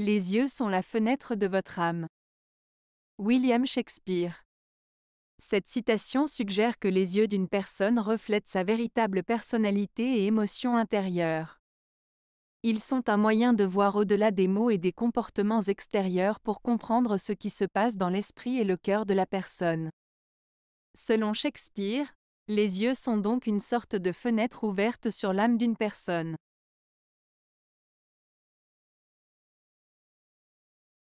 Les yeux sont la fenêtre de votre âme. William Shakespeare. Cette citation suggère que les yeux d'une personne reflètent sa véritable personnalité et émotion intérieure. Ils sont un moyen de voir au-delà des mots et des comportements extérieurs pour comprendre ce qui se passe dans l'esprit et le cœur de la personne. Selon Shakespeare, les yeux sont donc une sorte de fenêtre ouverte sur l'âme d'une personne.